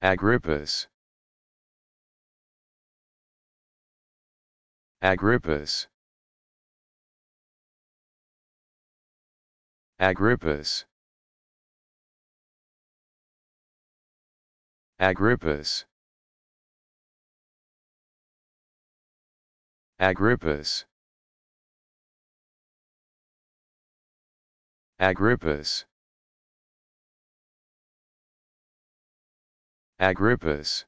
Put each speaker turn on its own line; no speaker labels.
Agrippus. Agrippus. Agrippus. Agrippus. Agrippus. Agrippus. Agrippus